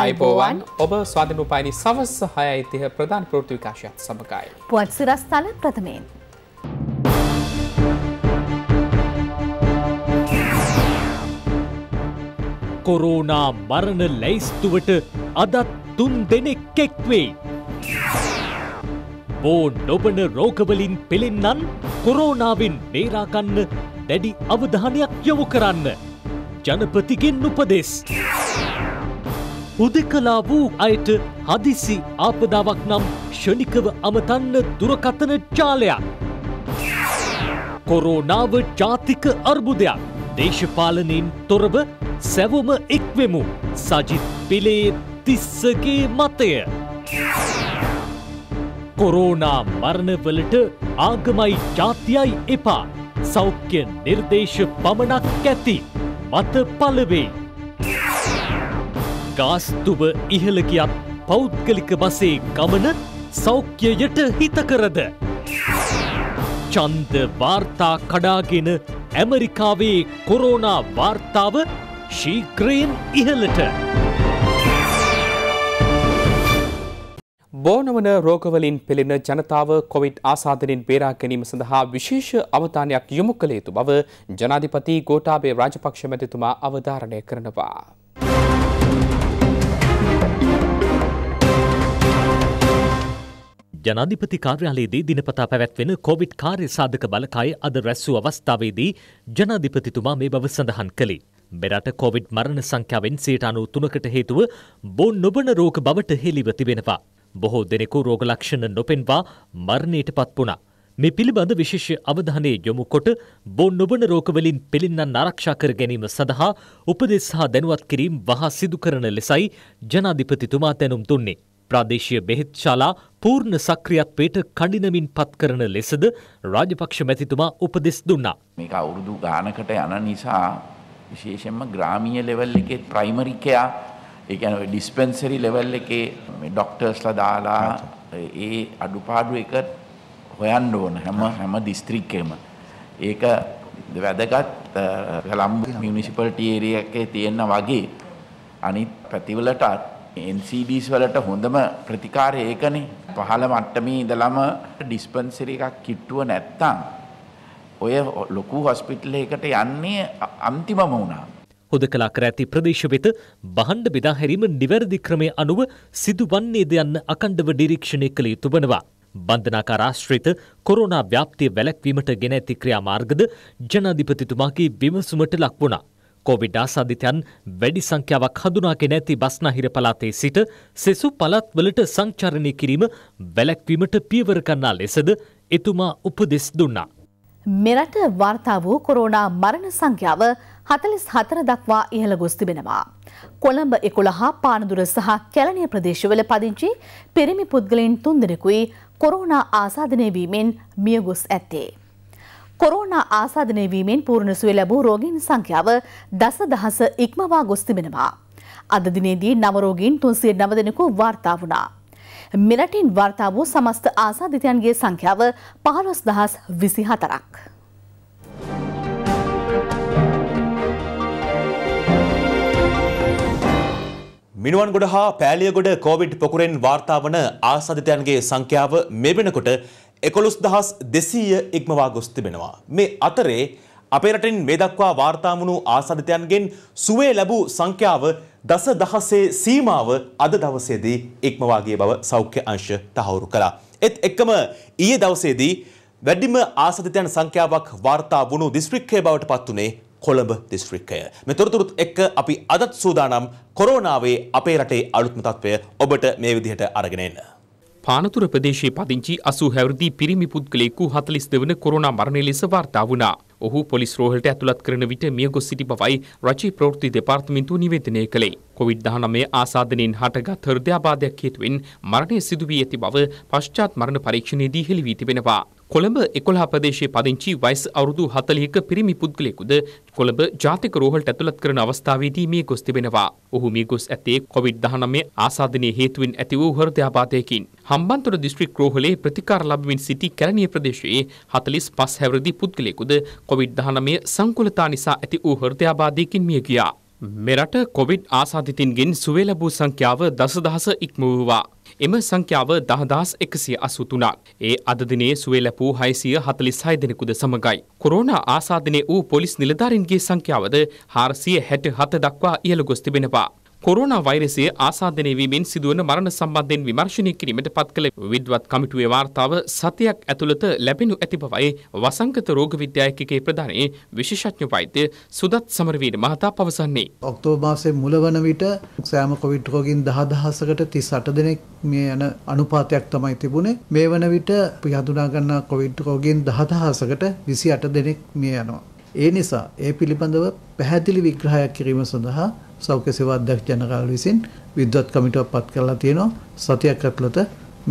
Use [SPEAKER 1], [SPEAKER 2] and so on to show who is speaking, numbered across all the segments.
[SPEAKER 1] අයිබෝවන්
[SPEAKER 2] ඔබ ස්වාධනරුපානි සවස් හය ඉතිහ ප්‍රධාන පෘෘති විකාශයක්ත් සමඟයි.
[SPEAKER 1] පුවත් සිරස්ථල ප්‍රථමයෙන්.
[SPEAKER 3] කොරෝනා මරණ ලැයිස්තුවට අදත් තුන් දෙනෙක් කෙක්වේ. බෝ නොබන රෝගවලින් පෙළෙන්නන් කොරෝනාවෙන් බේරාකන්න දැඩි අවධානයක් යොමු කරන්න. ජනපතිගෙන් උපදෙස්. හුදෙකලා වූ අයට හදිසි ආපදාවක් නම් ෂණිකව අමතන්න දුරකතන ජාලයක්. කොරෝනාව ජාතික අර්බුදයක් දේශපාලනයෙන් තොරව සැවම එක්වෙමු සජිත් පිළේ තිස්සගේ මතය. කොරෝනා මරණවලට ආගමයි ජාතියයි එපා සෞඛ්‍ය නිර්දේශ පමණක් ඇති මත පලවෙයි. ගාස්තුබ ඉහළකයක් පෞද්ගලික බසේ ගමන සෞඛ්‍යයට හිතකරද. චන්ද වාර්තා කඩාගෙන ඇමරිකාවේ
[SPEAKER 2] කොරෝනා වාර්තාව ශීක්‍රයෙන් ඉහලට. බෝනවන රෝගවලින් පෙළෙන ජනතාව කොවිට් ආසාධනෙන් බේරා ගැනීම සඳහා විශේෂ අවධානයක් යොමු කළ යුතු බව ජනාධිපති ගෝටාබේ රාජපක්ෂ මැතිතුමා අවධාරණය කරනවා.
[SPEAKER 3] ජනාධිපති කාර්යාලයේදී දිනපතා පැවැත්වෙන කොවිඩ් කාර්ය සාධක බලකාය අද රැස්සු අවස්ථාවේදී ජනාධිපතිතුමා මේ බව සඳහන් කළේ. මෙරට කොවිඩ් මරණ සංඛ්‍යාවෙන් සීට අනු තුනකට හේතුව බෝ නොබන රෝග බවට හෙළිව තිබෙනවා. බොහෝ දෙනෙකු රෝග ලක්ෂණ නොපෙන්වා මරණයට පත් වුණා. මේ පිළිබඳ විශේෂ අවධානය යොමු කොට බෝ නොබන රෝගවලින් පෙළින්නන් ආරක්ෂා කර ගැනීම සඳහා උපදෙස් හා දැනුවත් කිරීම් වහා සිදු කරන ලෙසයි ජනාධිපතිතුමා තැනුම් දුන්නේ. ප්‍රාදේශීය බෙහෙත් ශාලා පූර්ණ සක්‍රියත්වයට කඩිනමින් පත්
[SPEAKER 4] කරන ලෙසද රාජපක්ෂ මැතිතුමා උපදෙස් දුන්නා. මේක අවුරුදු ගානකට යන නිසා විශේෂයෙන්ම ග්‍රාමීය ලෙවල් එකේ ප්‍රයිමරි කෙයා ඒ කියන්නේ ඩිස්පෙන්සරි ලෙවල් එකේ මේ ඩොක්ටර්ස්ලා දාලා ඒ අඩුපාඩු එක හොයන්න ඕන හැම හැම දිස්ත්‍රික්කෙම. ඒක වැදගත් කොළඹ මියුනිසිපල් ටි ඒරියා එකේ තියෙන වගේ අනිත් පැතිවලටත් NCDs වලට හොඳම ප්‍රතිකාරය ඒකනේ. පහළ මට්ටමේ ඉඳලම ඩිස්පෙන්සරි එකක් කිට්ටුව නැත්තම් ඔය ලොකු හොස්පිටල් එකකට යන්නේ අන්තිමම වුණා.
[SPEAKER 3] හුදකලා කර ඇති ප්‍රදේශ වෙත බහණ්ඩ බෙදා හැරීම නිවැරදි ක්‍රමය අනුව සිදුවන්නේද යන්න අකණ්ඩව නිරීක්ෂණය කළ යුතු වනවා. බන්ධනාකාර ආශ්‍රිත කොරෝනා ව්‍යාප්තිය වැළැක්වීමට ගෙන ඇති ක්‍රියාමාර්ගද ජනාධිපතිතුමාගේ විමසුමට ලක් වුණා. කොවිඩ් ආසාධිතයන් වැඩි සංඛ්‍යාවක් හඳුනාගෙන නැති බස්නාහිර පළාතේ සිට සෙසු පළාත්වලට සංචාරණය කිරීම වැළැක්වීමට පියවර ගන්නා ලෙසද එතුමා උපදෙස් දුන්නා.
[SPEAKER 1] මෙරට වාර්තා වූ කොරෝනා මරණ සංඛ්‍යාව හතලිස් හතර දක්වා ඉහළ ගොස් තිබෙනවා. කොළඹ එකොළහා පානදුර සහ කැලණිය ප්‍රදේශවල පදිංචි පිරිමි පුද්ගලයන් තුන්දෙනෙකුයි කොරෝනා ආසාධනය වීමෙන් මියගොස් ඇත්තේ. කොරෝනා ආසාධනය වීමෙන් පූර්ණ සුව ලැබූ රෝගීන් සංඛ්‍යාව දසදහස ඉක්මවා ගොස් තිබෙනවා. අද දිනේදී නව රෝගීන් 309 දෙනෙකු වාර්තා වුණා. මෙරටින් වාර්තා වූ සමස්ත ආසාදිතයන්ගේ සංඛ්‍යාව 15024ක්.
[SPEAKER 3] මිනුවන් ගොඩ හා පෑලියගොඩ කෝවිඩ් පොකුරෙන් වාර්තා වන ආසාධිතයන්ගේ සංඛ්‍යාව මෙ වෙනකොට එකොළොස් දහස් දෙසීය ඉක්මවා ගොස් තිබෙනවා. මේ අතරේ අපේ රටින් මේ දක්වා වාර්තාමුණු ආසාධිතයන්ගෙන් සුවේ ලැබූ සංඛ්‍යාව දස දහසේ සීමාව අද දවසේදී ඉක්මවා ගිය බව සෞඛ්‍ය අංශ තහවුරු කළා. ඒත් එක්කම ඊයේ දවසේදී වැඩිම ආසාධිතයන් සංඛ්‍යාවක් වාර්තා වුණු දිස්ත්‍රික්කය බවට පත් උනේ කොළඹ දිස්ත්‍රික්කය. මේ තොරතුරුත් එක්ක අපි අදත් සූදානම් කොරෝනාවේ අපේ රටේ අලුත්ම
[SPEAKER 2] තත්ත්වය ඔබට මේ විදිහට අරගෙන එන්න. පානතුර ප්‍රදේශයේ පදිංචි අසූ හැවරදි පිරිමි පුද්ගලයෙකු හතලිස් දෙවන කොරෝනා මරණය ලෙස වාර්තා වුණා. ඔහු පොලිස් රෝහලට ඇතුළත් කරන විට මියගොස් සිටි බවයි රජයේ ප්‍රවෘත්ති දෙපාර්තමේන්තුව නිවේදනය කළේ. කොවිඩ්-19 ආසාදනයෙන් හටගත් හෘදයාබාධයක් හේතුවෙන් මරණය සිදු වී ඇති බව පශ්චාත් මරණ පරීක්ෂණයේදී හෙළි වී තිබෙනවා. කොළඹ එකොළහ ප්‍රදේශයේ පදිංචි වයස අවුරුදු 40ක පිරිමි පුද්ගලයෙකුද කොළඹ ජාතික රෝහලට ඇතුළත් කරන අවස්ථාවේදී මිය ගොස් තිබෙනවා. ඔහු මිය ගොස් ඇත්තේ COVID-19 ආසාදනයේ හේතුවෙන් ඇති වූ හෘදයාබාධයකින්. හම්බන්තොට දිස්ත්‍රික් රෝහලේ ප්‍රතිකාර ලැබමින් සිටි කැලණිය ප්‍රදේශයේ 45 හැවිරිදි පුද්ගලයෙකුද COVID-19 සංකුලතා නිසා ඇති වූ හෘදයාබාධයකින් මිය ගියා. මෙරට කොවිඩ් ආසාධිතින්ගෙන් සුවේ ලැබූ සංඛ්‍යාව දසදහස ඉක්ම වූවා. එම සංඛ්‍යාව දහදහස් එකසිය අසුතුනක්. ඒ අදදිනේ සුවේ ලැපූ හයිසිය හතලිස් හය දෙනෙකුද සමඟයි. කොරෝණ ආසාධනය වූ පොලිස් නිලධාරින්ගේ සංඛ්‍යාවද හාරසිය හැට හත දක්වා ඉහළ ගොස් තිබෙනවා. කොරෝනා වෛරසය ආසාදනය වීමෙන් සිදුවන මරණ සම්බන්ධයෙන් විමර්ශනය කිරීමට පත් කළ විද්වත් කමිටුවේ වාර්තාව සතියක් ඇතුළත ලැබෙනු ඇති බවයි වසංගත රෝග විද්‍යායකගේ ප්‍රධානී විශේෂඥ වෛද්‍ය සුදත් සමරවීර මහතා පවසන්නේ.
[SPEAKER 3] ඔක්තෝබර් මාසයේ මුල වන විට සෑම කොවිඩ් රෝගීන් 10000කට 38 දෙනෙක් මේ යන අනුපාතයක් තමයි තිබුණේ. මේ වන විට අපි හඳුනා ගන්නා කොවිඩ් රෝගීන් 10000කට 28 දෙනෙක් මිය යනවා. ඒ නිසා ඒ පිළිබඳව පැහැදිලි විග්‍රහයක් කිරීම සඳහා සෞඛ්‍ය සේවා අධ්‍යක්ෂ ජනරාල් විසින් විද්වත් කමිටුවක් පත් කරලා තියෙනවා සතියක් ඇතුළත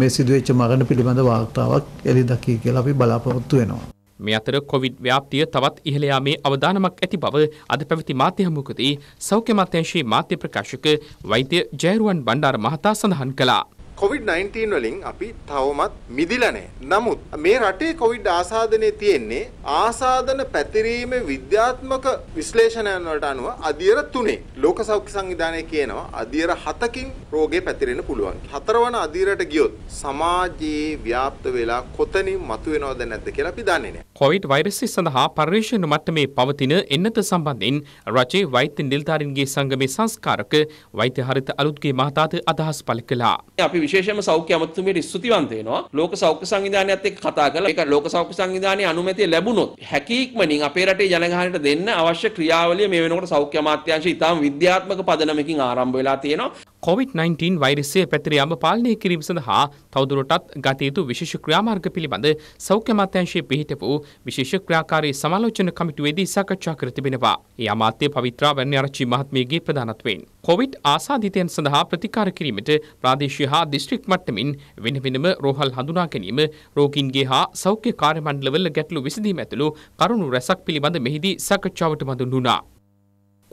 [SPEAKER 3] මේ සිදුවෙච්ච මරණ පිළිබඳ වාර්තාවක් එළිදකී
[SPEAKER 2] කියලා අපි බලාපොරොත්තු වෙනවා. මේ අතර කොවිඩ් ව්‍යාප්තිය තවත් ඉහළ යාමේ අවදානමක් ඇති බව අද පැවති මාධ්‍ය හමුවකදී සෞඛ්‍ය මාත්‍යංශයේ මාධ්‍ය ප්‍රකාශක වෛද්‍ය ජයරුවන් බණ්ඩාර මහතා සඳහන් කළා.
[SPEAKER 4] කොවිD-19 වලින් අපි තවමත් මිදිලා නැහැ. නමුත් මේ
[SPEAKER 3] රටේ කොවිඩ් ආසාදනය තියෙන්නේ ආසාදන පැතිරීමේ විද්‍යාත්මක
[SPEAKER 2] විශ්ලේෂණයන් වලට අනුව අදියර 3. ලෝක සෞඛ්‍ය සංවිධානය කියනවා අදියර 7කින් රෝගේ පැතිරෙන්න පුළුවන්. හතරවන අදියරට ගියොත් සමාජයේ ව්‍යාප්ත වෙලා කොතනින් මතුවෙනවද නැද්ද කියලා අපි දන්නේ නැහැ. කොවිඩ් වෛරසය සඳහා පර්යේෂණ මට්ටමේ පවතින එන්නත සම්බන්ධයෙන් රජයේ වෛද්‍ය නිලධාරීන්ගේ සංගමේ සංස්කාරක වෛද්‍ය හරිත අලුත්ගේ මහතාද අදහස් පළ කළා. අපි විශේෂම සෞඛ්‍ය අමාත්‍යතුමියට ස්තුතිවන්ත වෙනවා. ලෝක සෞඛ්‍ය සංවිධානයත් එක්ක කතා කරලා ඒක ලෝක සෞඛ්‍ය සංවිධානයේ අනුමැතිය ලැබුණොත් හැකීක්මනින් අපේ රටේ ජනගහනයට දෙන්න අවශ්‍ය ක්‍රියාවලිය මේ වෙනකොට සෞඛ්‍ය අමාත්‍යාංශය ඉතාම විද්‍යාත්මක පදනමකින් ආරම්භ වෙලා තියෙනවා. කොවිD-19 වෛරසය පැතිර යාම පාලනය කිරීම සඳහා තවදුරටත් ගත යුතු විශේෂ ක්‍රියාමාර්ග පිළිබඳ සෞඛ්‍ය අමාත්‍යාංශයේ පිහිටපු විශේෂ ක්‍රියාකාරී සමාලෝචන කමිටුවේදී සාකච්ඡා කර තිබෙනවා. ඒ අමාත්‍ය පවිත්‍රා වර්ණාරච්චි මහත්මියගේ ප්‍රධානත්වයෙන් කොවිඩ් ආසාධිතයන් සඳහා ප්‍රතිකාර කිරීමට ප්‍රාදේශීය හා දිස්ත්‍රික් මට්ටමින් වෙන වෙනම රෝහල් හඳුනා ගැනීම, රෝගීන්ගේ හා සෞඛ්‍ය කාර්ය මණ්ඩලවල ගැටලු විසඳීම ඇතුළු කරුණු රැසක් පිළිබඳ මෙහිදී සාකච්ඡාවට මඳුන් වුණා.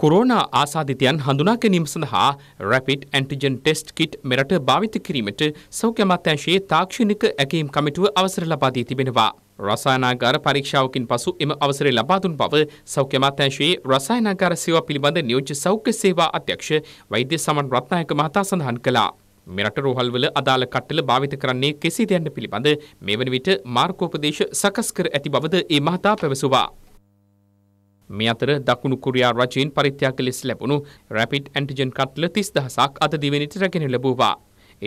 [SPEAKER 2] කොරෝනා ආසාධිතයන් හඳුනා ගැනීම සඳහා රැපිඩ් ඇන්ටිජන් ටෙස්ට් කිට් මෙරට භාවිත කිරීමට සෞඛ්‍ය අමාත්‍යාංශයේ තාක්ෂණික ඇගයීම් කමිටුව අවසර ලබා දී තිබෙනවා. රසායනාගාර පරීක්ෂාවකින් පසු එම අවසරය ලබා දුන් බව සෞඛ්‍ය අමාත්‍යාංශයේ රසායනාගාර සේවා පිළිබඳ නියෝජ්‍ය සෞඛ්‍ය සේවා අධ්‍යක්ෂ වෛද්‍ය සමන් රත්නායක මහතා සඳහන් කළා. මෙරට රෝහල්වල අදාළ කට්ටල භාවිත කරන්නේ කෙසේද යන්න පිළිබඳ මෙවන විට මාර්ගෝපදේශ සකස් කර ඇති බවද ඒ මහතා පැවසුවා. මේ අතර දකුණු කොරියා රජයෙන් පරිත්‍යාග ලෙස ලැබුණු රැපිඩ් ඇන්ටිජන් කට්ල 30000ක් අද දිවෙනිට රැගෙන ලැබුවා.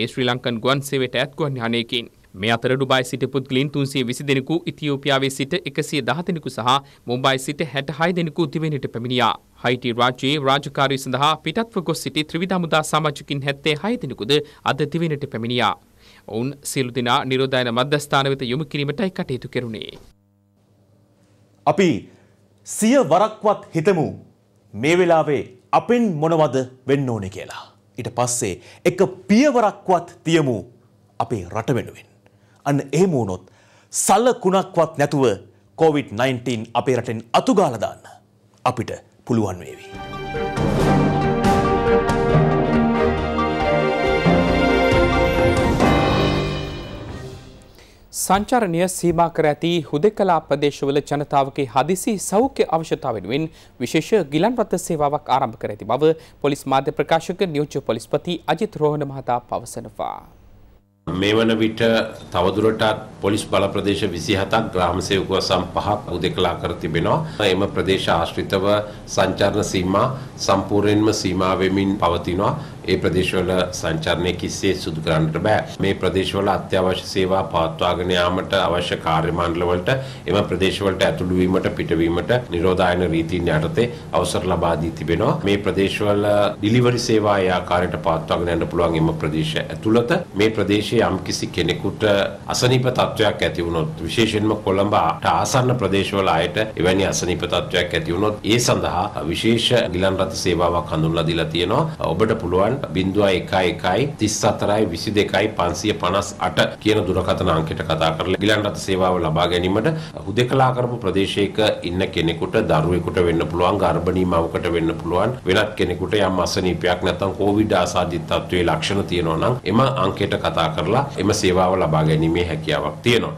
[SPEAKER 2] ඒ ශ්‍රී ලංකන් ගුවන් සේවයට ඇත් ගුවන් යානයකින් මේ අතර ඩුබායි සිට පුද්ගලයන් 320 දෙනෙකු ඉතියෝපියාවේ සිට 110 දෙනෙකු සහ මුම්බයි සිට 66 දෙනෙකු දිවෙනිට පැමිණියා. හයිටි රාජ්‍යයේ රාජකාරී සඳහා පිටත්ව ගොස් සිටි ත්‍රිවිධ අමුදා සමාජිකින් 76 දෙනෙකුද අද දිවෙනිට පැමිණියා. ඔවුන් සියලු දෙනා නිරෝධායන මධ්‍යස්ථාන වෙත යොමු කිරීමටයි කටයුතු කෙරුණේ. අපි සිය වරක්වත් හිතමු
[SPEAKER 3] මේ වෙලාවේ අපෙන් මොනවද වෙන්න ඕනේ කියලා. ඊට පස්සේ එක පියවරක්වත් තියමු අපේ රට වෙනුවෙන්. අන්න එහෙම වුණොත් සලකුණක්වත් නැතුව COVID-19 අපේ රටෙන් අතුගාලා දාන්න අපිට පුළුවන් වේවි.
[SPEAKER 2] සංචරණය සීමා කර ඇති හුදෙකලා ප්‍රදේශවල ජනතාවගේ හදිසි සෞඛ්‍ය අවශ්‍යතා වෙනුවෙන් විශේෂ ගිලන් රථ සේවාවක් ආරම්භ කර ඇති බව පොලිස් මාධ්‍ය ප්‍රකාශක නියෝජ්‍ය පොලිස්පති අජිත් රෝහණ මහතා පවසනවා.
[SPEAKER 4] මේ වන විට තවදුරටත් පොලිස් බල ප්‍රදේශ 27ක් ග්‍රාම සේවකව සම් පහක් උදෙකලා කර තිබෙනවා. එම ප්‍රදේශ ආශ්‍රිතව සංචාරණ සීමා සම්පූර්ණයෙන්ම සීමා වෙමින් පවතිනවා. ඒ ප්‍රදේශවල සංචාරණය කිසිසේ සිදු කරන්නට බෑ. මේ ප්‍රදේශවල අත්‍යවශ්‍ය සේවා පවත්වාගෙන යාමට අවශ්‍ය කාර්ය මණ්ඩල වලට එම ප්‍රදේශවලට ඇතුළු වීමට පිටවීමට නිරෝධායන රීතීන් යටතේ අවසර ලබා දී තිබෙනවා. මේ ප්‍රදේශවල ඩිලිවරි සේවා ඒ ආකාරයට පවත්වාගෙන යන්න පුළුවන් එම ප්‍රදේශ ඇතුළත මේ ප්‍රදේශ ප්‍රදේශයේ යම්කිසි කෙනෙකුට අසනීප තත්වයක් ඇති වුණොත් විශේෂයෙන්ම කොළඹ ආසන්න ප්‍රදේශවල අයට එවැනි අසනීප තත්වයක් ඇති වුණොත් ඒ සඳහා විශේෂ ගිලන් රථ සේවාවක් හඳුන්ලා දීලා තියෙනවා. ඔබට පුළුවන් 0111 34 22 558 කියන දුරකථන අංකයට කතා කරලා ගිලන් රථ සේවාව ලබා ගැනීමට හුදෙකලා කරපු ප්‍රදේශයක ඉන්න කෙනෙකුට දරුවෙකුට වෙන්න පුළුවන් ගර්භණී මවකට වෙන්න පුළුවන් වෙනත් කෙනෙකුට යම් අසනීපයක් නැත්නම් කොවිඩ් ආසාදිත තත්ත්වයේ ලක්ෂණ තියෙනවා නම් එම අංකයට කතා කරලා කරලා එම සේවාව ලබා ගැනීමේ හැකියාවක් තියෙනවා.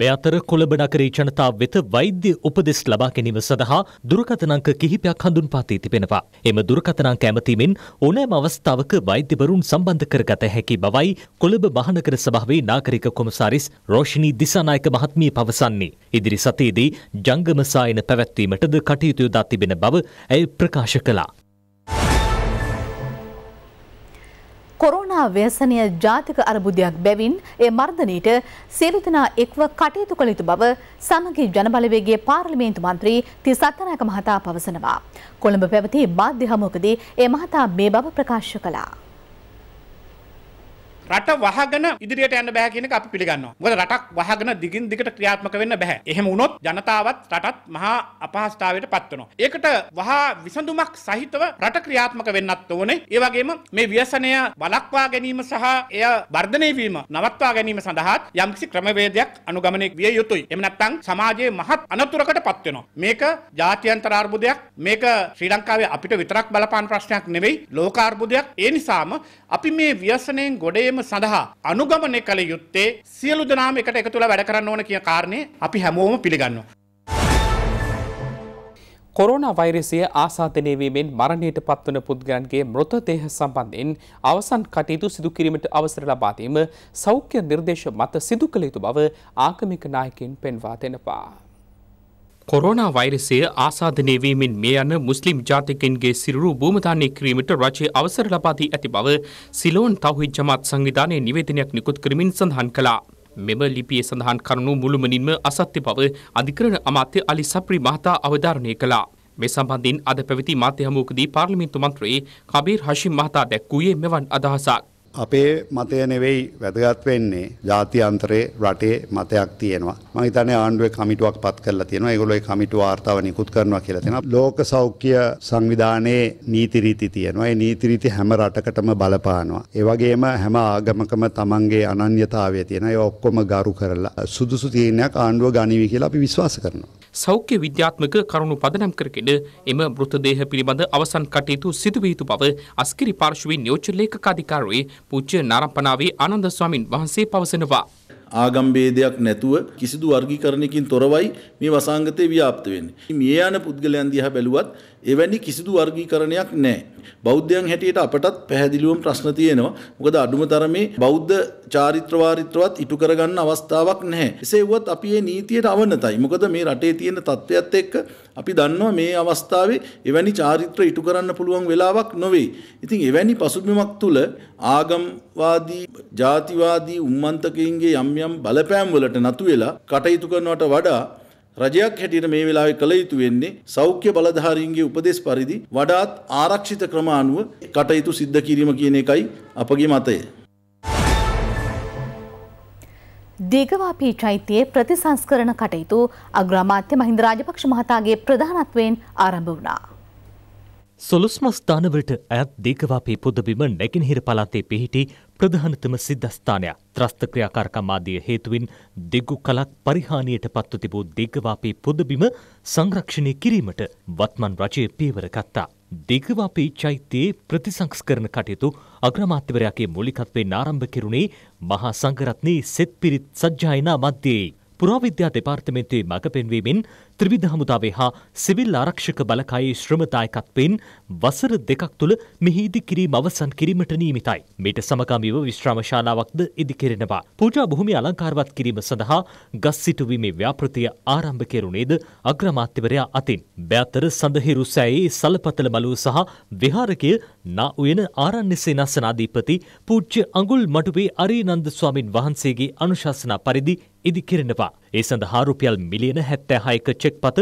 [SPEAKER 3] මෙතර කොළඹ නගරී ජනතාව වෙත වෛද්‍ය උපදෙස් ලබා ගැනීම සඳහා දුරකථනාංක කිහිපයක් හඳුන්වා දී තිබෙනවා. එම දුරකථනාංක ඇමතීමෙන් ඕනෑම අවස්ථාවක වෛද්‍යවරුන් සම්බන්ධ කරගත හැකි බවයි කොළඹ මහනගර සභාවේ නාගරික කොමසාරිස් රෝෂිනී දිසානායක මහත්මිය පවසන්නේ. ඉදිරි සතියේදී ජංගම සායන පැවැත්වීමටද කටයුතු යොදා තිබෙන බව ඇය ප්‍රකාශ කළා.
[SPEAKER 1] කොරෝනා ව්‍යසනය ජාතික අරබුදයක් බැවින් එය මර්ධනයට සියලු දෙනා එක්ව කටයුතු කළ යුතු බව සමගි ජනබලවේගයේ පාර්ලිමේන්තු මන්ත්‍රී තිසත්නායක මහතා පවසනවා. කොළඹ පැවති මාධ්‍ය හමුවකදී ඒ මහතා මේ බව ප්‍රකාශ කළා.
[SPEAKER 2] රට වහගෙන ඉදිරියට යන්න බෑ කියන එක අපි පිළිගන්නවා. මොකද රටක් වහගෙන දිගින් දිගට ක්‍රියාත්මක වෙන්න බෑ. එහෙම වුණොත් ජනතාවත් රටත් මහා අපහසුතාවයට පත් වෙනවා. ඒකට වහා විසඳුමක් සහිතව රට ක්‍රියාත්මක වෙන්නත් ඕනේ. ඒ වගේම මේ ව්‍යසනය වළක්වා ගැනීම සහ එය වර්ධනය වීම නවත්වා ගැනීම සඳහා යම්කිසි ක්‍රමවේදයක් අනුගමනය විය යුතුයි. එහෙම නැත්නම් සමාජයේ මහත් අනතුරකට පත් වෙනවා. මේක ජාත්‍යන්තර අර්බුදයක්. මේක ශ්‍රී ලංකාවේ අපිට විතරක් බලපාන ප්‍රශ්නයක් නෙවෙයි. ලෝක අර්බුදයක්. ඒ නිසාම අපි මේ ව්‍යසනයෙන් ගොඩේ කිරීම සඳහා අනුගමනය කළ යුත්තේ සියලු දෙනාම එකට එකතුලා වැඩ කරන්න ඕන කියන කාරණේ අපි හැමෝම පිළිගන්නවා. කොරෝණ වෛරසය ආසාධනයවීමෙන් මරණයට පත්වන පුද්ගලන්ගේ මෘත දේහ සම්බන්ධයෙන් අවසන් කටයුතු සිදු කිරීමට අවසර ලබාදීම සෞඛ්‍ය නිර්දේශ මත සිදු කළ යුතු බව ආගමික නායකින් පෙන්වා දෙනවා. කොරෝනා වෛරසය ආසාධනය වීමෙන් මේ යන මුස්ලිම් ජාතිකන්ගේ සිරුරු භූමදානය කිරීමට රජය අවසර ලබාදී ඇති බව සිලෝන් තවහි ජමත් සංවිධානය නිවේදනයක් නිකුත් කරමින් සඳහන් කළා. මෙම ලිපියේ සඳහන් කරනු මුළුමනින්ම අසත්‍ය බව අධිකරණ අමාත්‍ය අලි සප්‍රි මහතා අවධාරණය කළා. මේ සම්බන්ධින් අද පැවති මාත්‍ය හමුවකදී පාර්ලිමේන්තු මන්ත්‍රී කබීර් හෂිම් මහතා දැක්වූයේ මෙවන් අදහසක්. අපේ මතය නෙවෙයි වැදගත් වෙන්නේ ජාතියන්තරේ රටේ මතයක් තියෙනවා. මම හිතන්නේ ආණ්ඩුවේ කමිටුවක් පත් කරලා තියෙනවා. ඒගොල්ලෝ ඒ කමිටුව වාර්තාව නිකුත් කරනවා කියලා තියෙනවා. ලෝක සෞඛ්‍ය සංවිධානයේ නීති රීති තියෙනවා. ඒ නීති රීති හැම රටකටම බලපානවා. ඒ වගේම හැම ආගමකම තමන්ගේ අනන්‍යතාවය තියෙනවා. ඒ ඔක්කොම ගරු කරලා සුදුසු තීරණයක් ආණ්ඩුව ගනිවි කියලා අපි විශ්වාස කරනවා. සෞඛ්‍ය විද්‍යාත්මක කරුණු පදනම් කරගෙන එම මෘතදේහ පිළිබඳ අවසන් කටයුතු සිදුවිය යුතු බව අස්කිරි පාර්ශවයේ නියෝජ්‍ය ලේකක අධිකාරී පූජ්‍ය නාරම්පනාවේ ආනන්ද ස්වාමින් වහන්සේ පවසනවා.
[SPEAKER 4] ආගම් ભેදයක් නැතුව කිසිදු වර්ගීකරණයකින් තොරවයි මේ වසංගතය ව්‍යාප්ත වෙන්නේ. මේ යන පුද්ගලයන් දිහා බැලුවත් එවැනි කිසිදු වර්ගීකරණයක් නැහැ. බෞද්ධයන් හැටියට අපටත් පැහැදිලිවම ප්‍රශ්න තියෙනවා. මොකද අඩුම තරමේ බෞද්ධ චාරිත්‍ර වාරිත්‍රවත් ඉටු කරගන්න අවස්ථාවක් නැහැ. එසේ වුවත් අපි මේ නීතියට අවනතයි. මොකද මේ රටේ තියෙන තත්ත්වයත් එක්ක අපි දන්නවා මේ අවස්ථාවේ එවැනි චාරිත්‍ර ඉටු කරන්න පුළුවන් වෙලාවක් නොවේ. ඉතින් එවැනි පසුබිමක් තුළ ආගම්වාදී, ජාතිවාදී උම්මන්තකයන්ගේ යම් යම් බලපෑම් වලට නතු වෙලා කටයුතු කරනවට වඩා රජයක් හැටියට මේ වෙලාවේ කළ යුතු වෙන්නේ සෞඛ්‍ය බලධාරීන්ගේ උපදෙස් පරිදි වඩාත් ආරක්ෂිත ක්‍රම අනුව කටයුතු සිද්ධ කිරීම කියන එකයි අපගේ මතය.
[SPEAKER 1] දීගවාපී චෛත්‍යයේ ප්‍රතිසංස්කරණ කටයුතු අග්‍රාමාත්‍ය මහින්ද රාජපක්ෂ මහතාගේ ප්‍රධානත්වයෙන් ආරම්භ වුණා.
[SPEAKER 3] සොලුස්ම ස්ථානවලට ඇත් දීගවාපී පුදබිම නැගෙනහිර පළාතේ පිහිටි ප්‍රධානතම සිද්ධස්ථානයක් ත්‍රස්ත ක්‍රියාකාරකම් ආදිය හේතුවෙන් දිගු කලක් පරිහානියට පත්ව තිබූ දිග්ගවාපේ පුදබිම සංරක්ෂණය කිරීමට වත්මන් රජය පියවර ගත්තා. දිග්ගවාපේ චෛත්‍යයේ ප්‍රතිසංස්කරණ කටයුතු අග්‍රමාත්‍යවරයාගේ මූලිකත්වයෙන් ආරම්භ කෙරුණේ මහා සංඝරත්නයේ සෙත් පිරිත් සජ්ජායනා මැදයේයි. පුරාවිද්‍යා දෙපාර්තමේන්තුවේ මඟ පෙන්වීමෙන් ත්‍රිවිධ හමුදාවේ හා සිවිල් ආරක්ෂක බලකායේ ශ්‍රමදායකත්වයෙන් වසර දෙකක් තුළ මෙහිදී කිරීම අවසන් කිරීමට නියමිතයි. මේට සමගාමීව විශ්‍රාම ශාලාවක්ද ඉදිකෙරෙනවා. පූජා භූමිය අලංකාරවත් කිරීම සඳහා ගස් සිටුවීමේ ව්‍යාපෘතිය ආරම්භ කෙරුණේද අග්‍රාමාත්‍යවරයා අතින්. බෑතර සඳහිරු සෑයේ සලපතල බලුව සහ විහාරකය නා උයන ආරණ්‍ය සේනාසනාධිපති පූජ්‍ය අඟුල් මඩුවේ අරිනන්ද ස්වාමින් වහන්සේගේ අනුශාසනා පරිදි ඉදිකෙරෙනවා. ඒ සඳහා රුපියල් මිලියන 76ක චෙක් පත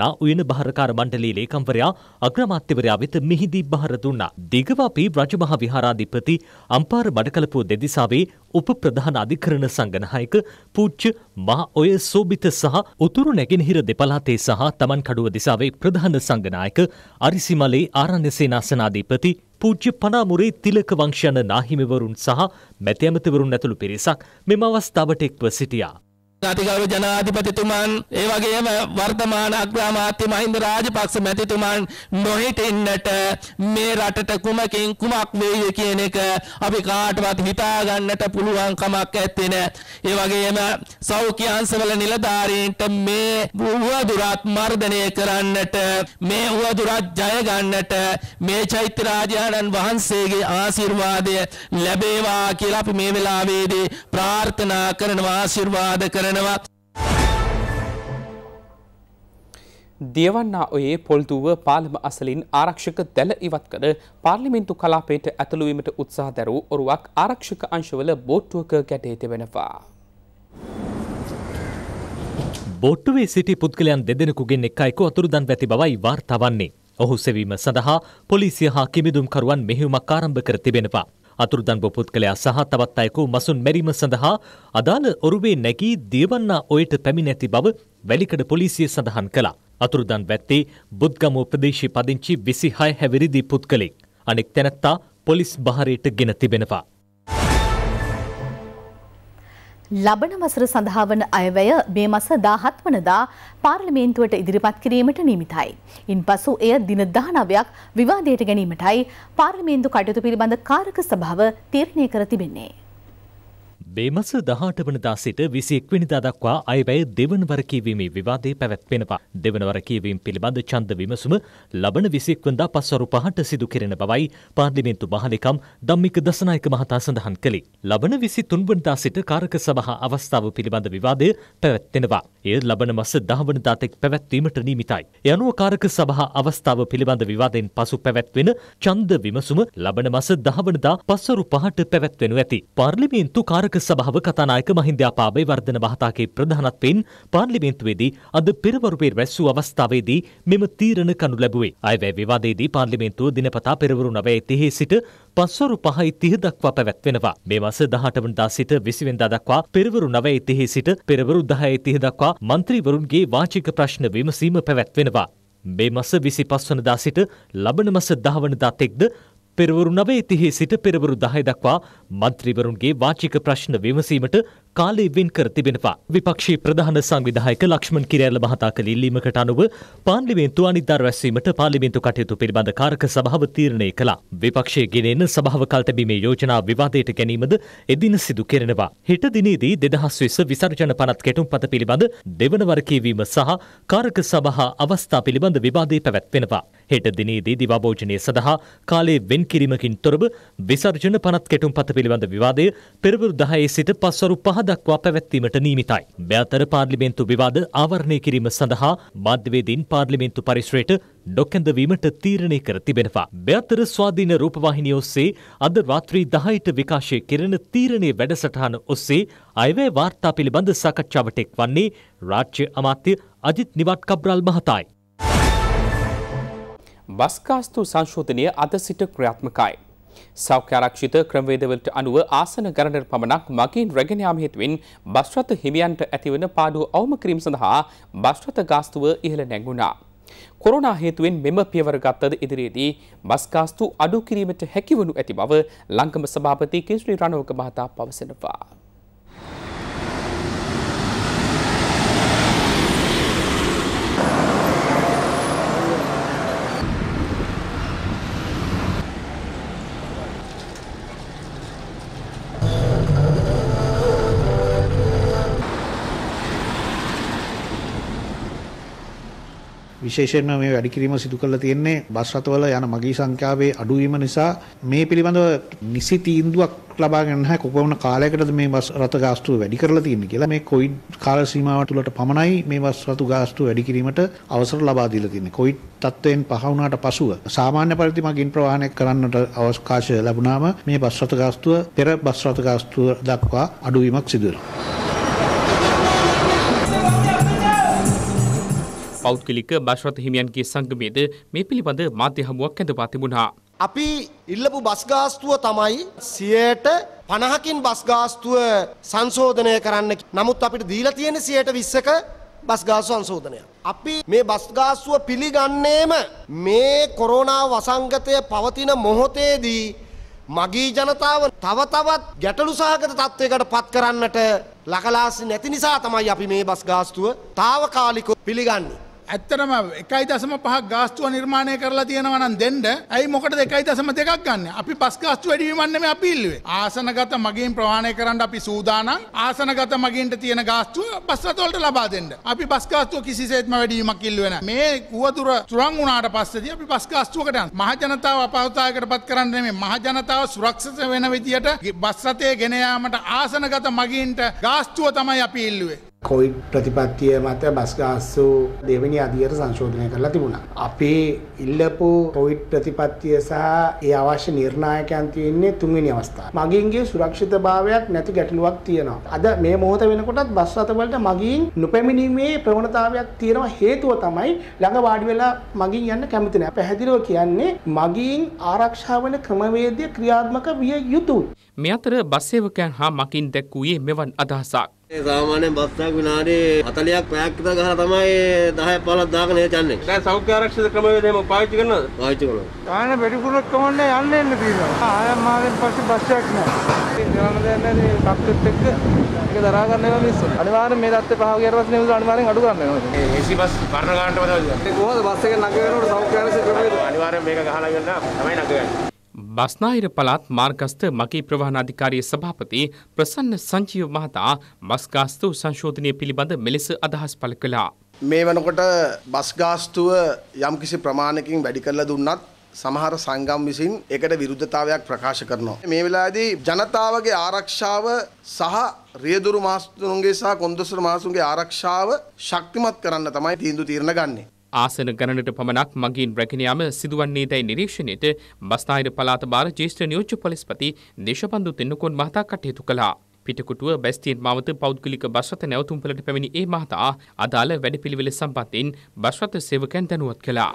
[SPEAKER 3] නා උයන බහරකාර මණ්ඩලයේ ලේකම්වරයා අග්‍රාමාත්‍යවරයා වෙත මිහිදී බහර දුන්නා. දිගව අපි රජමහා විහාරාධිපති අම්පාර බඩකලපුව දෙදිසාවේ උප ප්‍රධාන අධිකරණ සංගනායක පූජ්‍ය මහා ඔය සෝබිත සහ උතුරු නැගෙනහිර දෙපළාතේ සහ තමන් කඩුව දිසාවේ ප්‍රධාන සංගනායක අරිසිමලේ ආරණ්‍ය සේනාසනාධිපති පූජ්‍ය පනාමුරේ තිලක වංශයන නාහිමිවරුන් සහ මැති ඇමතිවරුන් ඇතුළු පිරිසක් මෙම අවස්ථාවට එක්ව සිටියා.
[SPEAKER 2] අතිගෞරව ජනාධිපතිතුමන් ඒ වගේම වර්තමාන අග්‍රාමාත්‍ය මහින්ද රාජපක්ෂ මැතිතුමන් නොහිටින්නට මේ රටට කුමකින් කුමක් වෙයිද කියන එක අපි කාටවත් හිතා ගන්නට පුළුවන් කමක් ඇත්තේ නැහැ. ඒ වගේම සෞඛ්‍ය අංශවල නිලධාරීන්ට මේ වුවදුරත් මර්ධනය කරන්නට මේ වුවදුරත් ජය ගන්නට මේ චෛත්‍ය රාජානන් වහන්සේගේ ආශිර්වාදය ලැබේවා කියලා අපි මේ වෙලාවේදී ප්‍රාර්ථනා කරනවා ආශිර්වාද කරන කරනවා. දියවන්නා ඔයේ පොල්තුව පාලම අසලින් ආරක්ෂක දැල ඉවත් කර පාර්ලිමින්තු කලාපයට ඇතුළුවීමට උත්සාහ දැරූ ඔරුවක් ආරක්ෂක අංශවල බෝට්ටුවක ගැටේ තිබෙනවා.
[SPEAKER 3] බොට්ටුවේ සිටි පුද්ගලයන් දෙදෙනකුගෙන් එක් අයකු අතුරුදන් වැති බවයි වාර්තා වන්නේ. ඔහු සෙවීම සඳහා පොලිසිය හා කිමිදුම්කරුවන් මෙහෙයුමක් ආරම්භ කර තිබෙනවා. අතුරුදන්ව පුද්ගලයා සහ තවත් අයකු මසුන් මැරීම සඳහා අදාළ ඔරුවේ නැගී දියවන්නා ඔයට පැමිණ ඇති බව වැලිකඩ පොලිසිය සඳහන් කළා. අතුරුදන් වැත්තේ බුද්ගමුව ප්‍රදේශයේ පදිංචි 26 හැවිරිදි පුද්ගලෙක්. අනෙක් තැනැත්තා පොලිස් බහරයට ගෙන තිබෙනවා.
[SPEAKER 1] ලබන වසර සඳහා වන අයවැය මේ මස 17 වනදා පාර්ලිමේන්තුවට ඉදිරිපත් කිරීමට නියමිතයි. ඉන්පසු එය දින 19ක් විවාදයට ගැනීමටයි පාර්ලිමේන්තු කටයුතු පිළිබඳ කාරක සභාව තීරණය කර තිබෙන්නේ.
[SPEAKER 3] බේමස දහට වනදා සිට විසියෙක් වනිදා දක්වා අයවැය දෙවනවර කීවීමේ විවාදේ පැවැත්වෙනවා. දෙවනවර කීවීම් පිළිබඳ චන්ද විමසුම ලබන විසික්වඳා පස්වරු පහට සිදු කෙරෙන බවයි පාර්ලිමේන්තු මහලිකම් දම්මික දසනායක මහතා සඳහන් කළේ. ලබන විසි තුන්වනදා සිට කාරක සභහ අවස්ථාව පිළිබඳ විවාදය පැවැත්වෙනවා. එය ලබන මස දහවනදාතෙක් පැවැත්වීමට නීමිතයි. යනුව කාරක සභහ අවස්ථාව පිළිබඳ විවාදයෙන් පසු පැවැත්වෙන චන්ද විමසුම ලබන මස දහවනදා පස්වරු පහට පැවැත්වෙනු ඇති. පාර්ලිමේන්තු කාරක සභාව කතානායක මහින්ද්‍යාපාබේ වර්ධන මහතාගේ ප්‍රධානත්වයෙන් පාර්ලිමේන්තුවේදී අද පෙරවරුවේ රැස්සූ අවස්ථාවේදී මෙම තීරණ කනු ලැබුවේ. අයවැය විවාදයේදී පාර්ලිමේන්තුව දිනපතා පෙරවරු 9:30 සිට පස්වරු 5:30 දක්වා පැවැත්වෙනවා. මේ මාස 18 වනදා සිට 20 වෙනිදා දක්වා පෙරවරු 9:30 සිට පෙරවරු 10:30 දක්වා മന്ത്രിවරුන්ගේ වාචික ප්‍රශ්න විමසීම පැවැත්වෙනවා. මේ මාස 25 වනදා සිට ලබන මාස 10 වනදා තෙක්ද පෙරවරු නවයේ තිහේ සිට පෙරවරු දහය දක්වා මන්ත්‍රීවරුන්ගේ වාචික ප්‍රශ්න විමසීමට කාලය වෙන් කර තිබෙනවා. විපක්ෂයේ ප්‍රධාන සංවිධායක ලක්ෂ්මන් කිරෑල්ල මහතා කළ ඉල්ලීමකට අනුව පාර්ලිමේන්තු අනිද්දා රැස්වීමට පාර්ලිමේන්තු කටයුතු පිළිබඳ කාරක සභාව තීරණය කළා. විපක්ෂයේ ගෙනෙන සභාව කල් තැබීමේ යෝජනා විවාදයට ගැනීමද එදින සිදු කෙරෙනවා. හෙට දිනේදී දෙදහස් විස විසර්ජන පනත් කැටුම් පත පිළිබඳ දෙවන වර කියවීම සහ කාරක සභා අවස්ථා පිළිබඳ විවාදය පැවැත්වෙනවා. හෙට දිනේදී දිවාභෝජනය සඳහා කාලය වෙන් කිරීමකින් තොරව විසර්ජන පනත් කැටුම් පත පිළිබඳ විවාදය පෙරවරු 10 සිට පස්වරු 5 දක්වා පැවැත්වීමට නීමිතයි. බැතර පාර්ලිමේන්තු විවාද ආවරණය කිරීම සඳහා මධ්‍යවේදීන් පාර්ලිමේන්තු පරිශ්‍රයට ඩොක්කැඳවීමට තීරණය කර තිබෙනවා. බැතර ස්වාධීන රූපවාහිනිය ඔස්සේ අද රාත්‍රී 10ට විකාශය කෙරෙන තීරණයේ වැඩසටහන ඔස්සේ අයවැය වාර්තා පිළිබඳ සාකච්ඡාවට එක්වන්නේ
[SPEAKER 2] රාජ්‍ය අමාත්‍ය අජිත් නිවත් කබ්‍රල් මහතායි. බස්කාස්තු සංශෝධනය අද සිට ක්‍රියාත්මකයි. සෞඛ්‍යාරක්ෂිත ක්‍රමවේදවලට අනුව ආසන ගණනට පමණක් මගින් රැගෙන යාම හේතුවෙන් බස් රථ හිමියන්ට ඇතිවන පාඩුව අවම කිරීම සඳහා බස් රථ ගාස්තුව ඉහළ නැංගුණා. කොරෝනා හේතුවෙන් මෙම පියවර ගත්තද ඉදිරියේදී බස් ගාස්තු අඩු කිරීමට හැකිවනු ඇති බව ලංකම සභාපති කිස්ලි රණවක මහතා පවසනවා. විශේෂයෙන්ම මේ වැඩි කිරීම සිදු කරලා තියෙන්නේ බස් රථවල යන මගී සංඛ්‍යාවේ අඩුවීම නිසා මේ පිළිබඳව නිසි තීන්දුවක් ලබා ගන්න නැහැ කොපමණ කාලයකටද මේ බස් රථ ගාස්තුව වැඩි කරලා තියෙන්නේ කියලා මේ කොවිඩ් කාල සීමාව තුළට පමණයි මේ බස් රථ ගාස්තුව වැඩි කිරීමට අවසර ලබා දීලා තියෙන්නේ කොවිඩ් තත්ත්වයෙන් පහ වුණාට පසුව සාමාන්‍ය පරිදි මගින් ප්‍රවාහනය කරන්නට අවකාශය ලැබුණාම මේ බස් රථ ගාස්තුව පෙර
[SPEAKER 4] බස් රථ ගාස්තුව දක්වා අඩුවීමක් සිදු වෙනවා
[SPEAKER 2] පෞද්ගලික බස්රථ හිමියන්ගේ සංගමයේද මේ පිළිබඳ මාධ්‍ය හමුවක් ඇඳපා තිබුණා.
[SPEAKER 4] අපි ඉල්ලපු බස් ගාස්තුව තමයි 150කින් බස් ගාස්තුව සංශෝධනය කරන්න. නමුත් අපිට දීලා තියෙන 120ක බස් ගාස්තුව සංශෝධනය. අපි මේ බස් ගාස්තුව පිළිගන්නේම මේ කොරෝනා වසංගතය පවතින මොහොතේදී මගේ ජනතාව තව තවත් ගැටලු සහගත තත්ත්වයකට පත් කරන්නට ලකලාසි නැති නිසා තමයි අපි මේ බස් ගාස්තුව తాවකාලිකව පිළිගන්නේ. ඇත්තටම එකයි දසම පහ ගාස්තුව නිර්මාණය කරලා තියෙනවනම් දෙන්ඩ ඇයි මොකට දෙකයි දසම දෙකක් ගන්න අපි පස් ගාස්තු වැඩිවීමන්නම අපිල්ලුවේ ආසනගත මගින් ප්‍රවාණය කරන්න අපි සූදානම් ආසනගත මගින්ට තියෙන ගාස්තුව බස්රතොලට ලබා දෙන්න අපි බස්කාස්තුව කිසිසේත්ම වැඩීමක් කිල්ලුවෙන මේ කුවතුර තුරන් වුණාට පස්සදී අපි බස්කාස්තුවකට මහජනතාව අපහතාවකට පත් කරන්න මේ මහජනතාව සුරක්ෂත වෙන විදියට බස්රතය ගෙනයාමට ආසනගත මගින්ට ගාස්තුව තමයි අපි ඉල්ලුවේ
[SPEAKER 2] කොයිඩ් ප්‍රතිපත්තිය මත බස්ගාස්සු දෙවැනි අධියට සංශෝධනය කරලා තිබුණා. අපේ ඉල්ලපු කොයිඩ් ප්‍රතිපත්තිය සහ ඒ අවශ්‍ය නිර්ණායකයන් තියෙන්නේ තුන්වෙනි අවස්ථාව. මගින්ගේ සුරක්ෂිතභාවයක් නැති ගැටලුවක් තියෙනවා. අද මේ මොහොත වෙනකොටත් බස් රථවලට මගින් නොපැමිණීමේ ප්‍රවණතාවයක් තියෙනවා හේතුව තමයි ළඟ වාඩි වෙලා මගින් යන්න කැමති නැහැ. පැහැදිලිව කියන්නේ මගින් ආරක්ෂා වෙන ක්‍රමවේදය ක්‍රියාත්මක විය යුතුයි. මේ අතර බස් සේවකයන් හා මකින් දැක්වූයේ මෙවන් අදහසක්.
[SPEAKER 4] සාමාන්‍යයෙන් බස්සක් විනාඩි 40ක් පැයක් විතර ගහලා තමයි 10 15ක් දාගෙන යන්නේ. දැන් සෞඛ්‍ය ආරක්ෂක ක්‍රමවේද එහෙම පාවිච්චි කරනවද? පාවිච්චි කරනවා. ආන වැඩිපුරක් කමන්නේ යන්න එන්න තියෙනවා. ආයම් මාලෙන් පස්සේ බස් එකක් නැහැ. ගමන දැන් නැහැ තත්ත්වෙත් එක්ක ඒක දරා ගන්න වෙනවා මිනිස්සු. අනිවාර්යෙන් මේ තත්ත්වෙ පහව ගියට පස්සේ නිවුස අනිවාර්යෙන් අඩු ගන්න වෙනවා. ඒ AC බස් පරණ ගන්නට පස්සේ කොහොමද බස් එක නග වෙනකොට සෞඛ්‍ය ආරක්ෂක ක්‍රමවේද? අනිවාර්යෙන් මේක ගහලා ගන්න තමයි නග ගන්නේ.
[SPEAKER 2] බස්නාහිර පළාත් මාර්ගස්ත මකී ප්‍රවාහන අධිකාරියේ සභාපති ප්‍රසන්න සංජීව මහතා බස් ගාස්තු සංශෝධනය පිළිබඳ මෙලෙස අදහස් පළ කළා.
[SPEAKER 4] මේ වෙනකොට බස් ගාස්තුව යම්කිසි ප්‍රමාණයකින් වැඩි කරලා
[SPEAKER 2] දුන්නත් සමහර සංගම් විසින් ඒකට විරුද්ධතාවයක් ප්‍රකාශ කරනවා. මේ වෙලාවේදී ජනතාවගේ
[SPEAKER 4] ආරක්ෂාව සහ රියදුරු මාස්තුන්ගේ සහ කොන්දොස්තර මාසුන්ගේ ආරක්ෂාව ශක්තිමත් කරන්න තමයි තීන්දුව තීරණ ගන්නේ.
[SPEAKER 2] ආසන ගණනට පමණක් මගින් රැගෙන යාම සිදුවන්නේ දැයි නිරීක්ෂණයට බස්නාහිර පළාත භාර ජේෂ්ඨ නියෝජ්‍ය පොලිස්පති දේශපන්දු තෙන්නකෝන් මහතා කටයුතු කළා. පිටකුටුව බැස්තියෙන් මවත පෞද්ගලික බස්රත නැවතුම්පලට පැමිණි ඒ මහතා අදාළ වැඩපිළිවෙල සම්බන්ධයෙන් බස්රත සේවකයන් දැනුවත් කළා.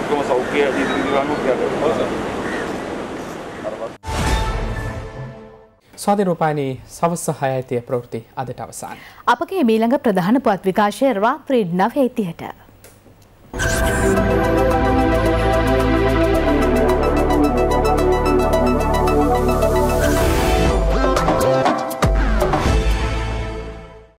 [SPEAKER 4] ඔක්කොම සෞඛ්‍ය
[SPEAKER 2] ස්වාධීරෝපානී සවස්ස හයඇතිය ප්‍රෘති අදට අවසාන්.
[SPEAKER 1] අපගේ මීළඟ ප්‍රධාන පුවත් විකාශය රාත්‍රී නවහේතිහට. Thank you.